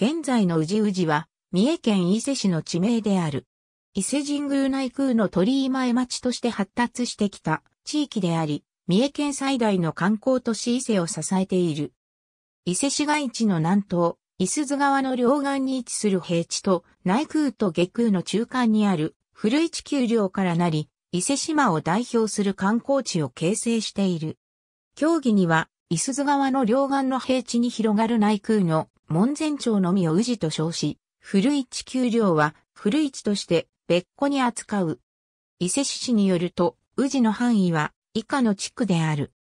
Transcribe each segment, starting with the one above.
現在の宇治宇治は、三重県伊勢市の地名である。伊勢神宮内宮の鳥居前町として発達してきた地域であり、三重県最大の観光都市伊勢を支えている。伊勢市街地の南東、伊須津川の両岸に位置する平地と内宮と下宮の中間にある古市丘陵からなり、伊勢島を代表する観光地を形成している。競技には、伊須津川の両岸の平地に広がる内宮の門前町のみを宇治と称し、古市丘陵は古市として別個に扱う。伊勢市氏によると、宇治の範囲は以下の地区である。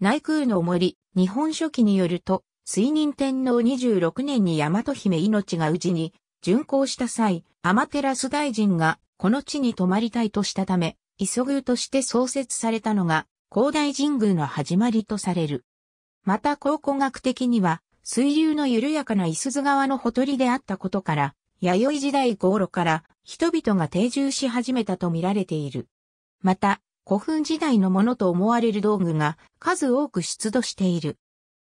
内空の森、日本書紀によると、水任天皇26年に大和姫命が宇治に巡行した際、天照大臣がこの地に泊まりたいとしたため、急ぐとして創設されたのが、広大神宮の始まりとされる。また考古学的には、水流の緩やかな伊豆川のほとりであったことから、弥生時代頃から人々が定住し始めたと見られている。また、古墳時代のものと思われる道具が数多く出土している。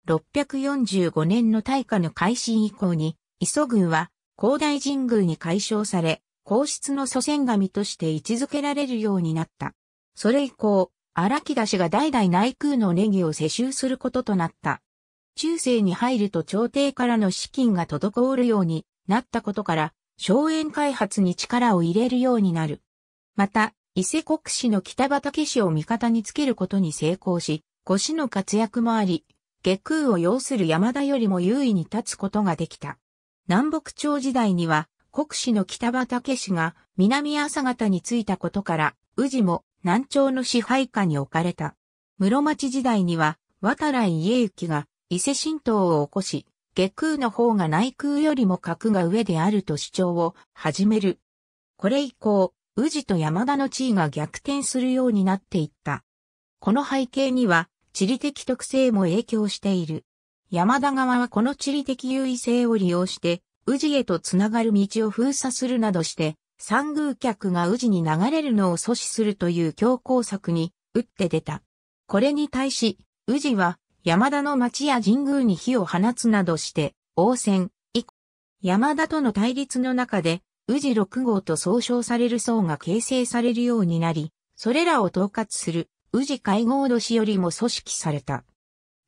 645年の大化の改新以降に、磯群は広大神宮に改称され、皇室の祖先神として位置づけられるようになった。それ以降、荒木田氏が代々内宮のネギを世襲することとなった。中世に入ると朝廷からの資金が滞るようになったことから、荘園開発に力を入れるようになる。また、伊勢国史の北畠氏を味方につけることに成功し、五の活躍もあり、下空を要する山田よりも優位に立つことができた。南北朝時代には、国史の北畠氏が南朝方に着いたことから、宇治も南朝の支配下に置かれた。室町時代には、渡来家行が伊勢神道を起こし、下空の方が内空よりも格が上であると主張を始める。これ以降、宇治と山田の地位が逆転するようになっていった。この背景には、地理的特性も影響している。山田側はこの地理的優位性を利用して、宇治へとつながる道を封鎖するなどして、三宮客が宇治に流れるのを阻止するという強硬策に打って出た。これに対し、宇治は山田の町や神宮に火を放つなどして、応戦、以降、山田との対立の中で、宇治六号と総称される層が形成されるようになり、それらを統括する宇治会合都市よりも組織された。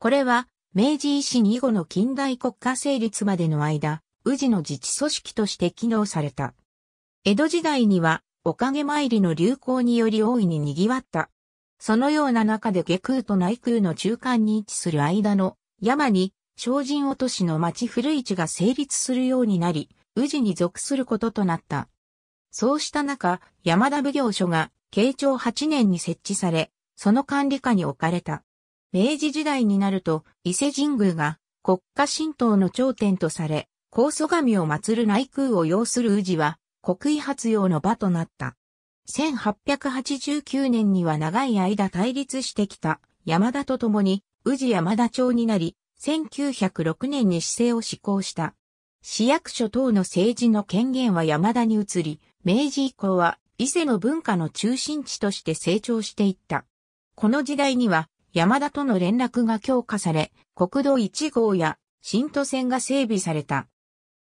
これは、明治維新以後の近代国家成立までの間、宇治の自治組織として機能された。江戸時代には、おかげ参りの流行により大いに賑わったそのような中で下空と内空の中間に位置する間の山に精進落としの町古市が成立するようになり、宇治に属することとなった。そうした中、山田奉行所が慶長8年に設置され、その管理下に置かれた。明治時代になると、伊勢神宮が国家神道の頂点とされ、高祖神を祀る内空を要する宇治は、国威発揚の場となった。1889年には長い間対立してきた山田と共に宇治山田町になり、1906年に市政を施行した。市役所等の政治の権限は山田に移り、明治以降は伊勢の文化の中心地として成長していった。この時代には山田との連絡が強化され、国道1号や新都線が整備された。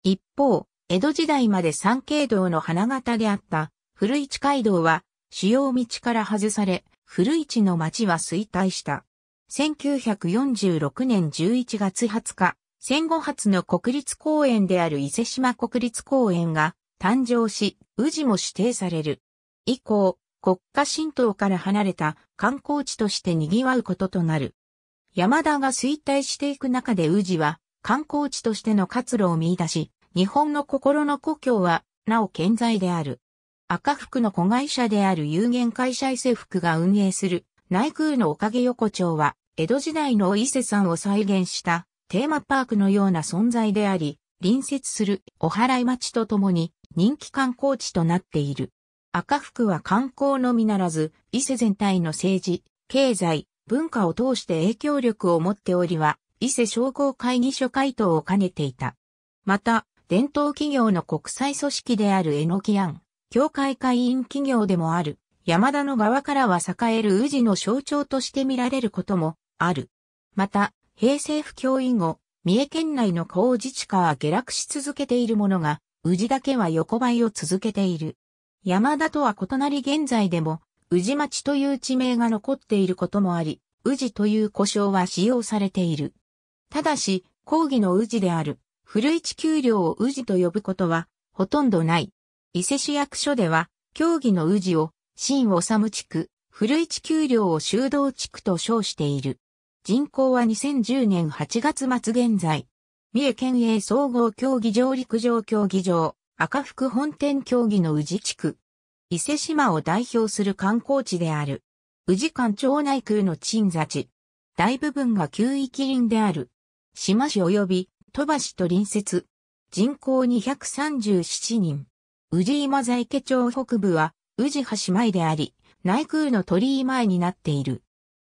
一方、江戸時代まで三景道の花形であった古市街道は主要道から外され、古市の町は衰退した。1946年11月20日、戦後初の国立公園である伊勢島国立公園が誕生し、宇治も指定される。以降、国家神道から離れた観光地として賑わうこととなる。山田が衰退していく中で宇治は観光地としての活路を見出し、日本の心の故郷はなお健在である。赤福の子会社である有限会社伊勢福が運営する内宮のおかげ横丁は、江戸時代の伊勢山を再現したテーマパークのような存在であり、隣接するお払い町とともに人気観光地となっている。赤福は観光のみならず、伊勢全体の政治、経済、文化を通して影響力を持っておりは、伊勢商工会議所会頭を兼ねていた。また、伝統企業の国際組織であるエノキアン、協会会員企業でもある、山田の側からは栄える宇治の象徴として見られることもある。また、平成不況以後、三重県内の高自治化は下落し続けているものが、宇治だけは横ばいを続けている。山田とは異なり現在でも、宇治町という地名が残っていることもあり、宇治という呼称は使用されている。ただし、講義の宇治である、古市丘陵を宇治と呼ぶことは、ほとんどない。伊勢市役所では、競技の氏を、新治地区、古市丘陵を修道地区と称している。人口は2010年8月末現在。三重県営総合競技場陸上競技場、赤福本店競技の宇治地区。伊勢島を代表する観光地である。宇治間町内空の鎮座地。大部分が旧域林である。島市及び、鳥橋と隣接。人口237人。宇治今在家町北部は宇治橋前であり、内宮の鳥居前になっている。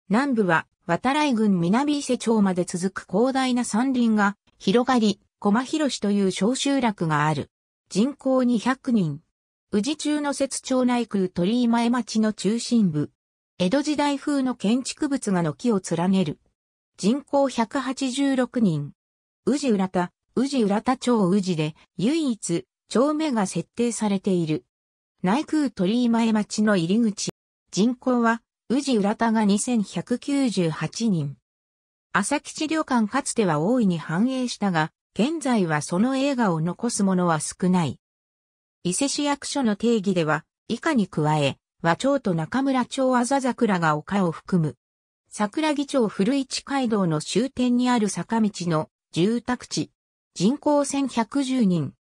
南部は渡来郡南伊勢町まで続く広大な山林が広がり、駒広市という小集落がある。人口200人。宇治中の節町内宮鳥居前町の中心部。江戸時代風の建築物が軒を連ねる。人口186人。宇治浦田、宇治浦田町宇治で唯一丁目が設定されている。内宮鳥居前町の入り口。人口は、宇治浦田が2198人。朝吉旅館かつては大いに繁栄したが、現在はその映画を残すものは少ない。伊勢市役所の定義では、以下に加え、和町と中村町あざ桜が丘を含む。桜木町古市街道の終点にある坂道の住宅地。人口1110人。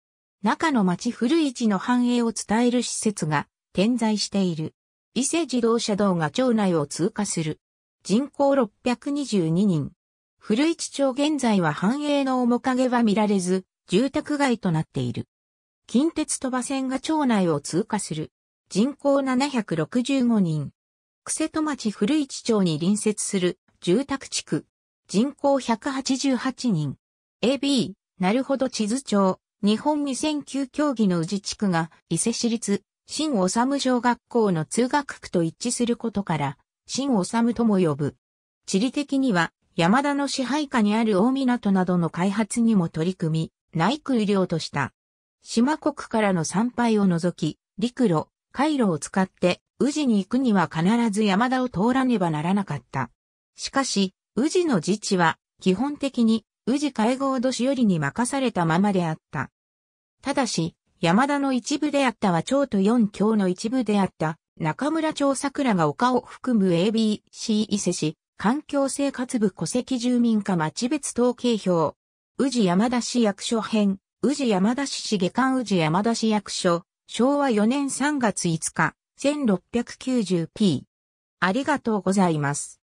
中の町古市の繁栄を伝える施設が点在している。伊勢自動車道が町内を通過する。人口622人。古市町現在は繁栄の面影は見られず、住宅街となっている。近鉄鳥羽線が町内を通過する。人口765人。癖戸町古市町に隣接する住宅地区。人口188人。AB、なるほど地図町。日本未選級競技の宇治地区が伊勢市立新治小学校の通学区と一致することから、新治とも呼ぶ。地理的には山田の支配下にある大港などの開発にも取り組み、内空療とした。島国からの参拝を除き、陸路、回路を使って宇治に行くには必ず山田を通らねばならなかった。しかし、宇治の自治は基本的に宇治会合年寄りに任されたままであった。ただし、山田の一部であったは長と四教の一部であった、中村町桜が丘を含む ABC 伊勢市、環境生活部戸籍住民化町別統計表、宇治山田市役所編、宇治山田市市下館宇治山田市役所、昭和4年3月5日、1690p。ありがとうございます。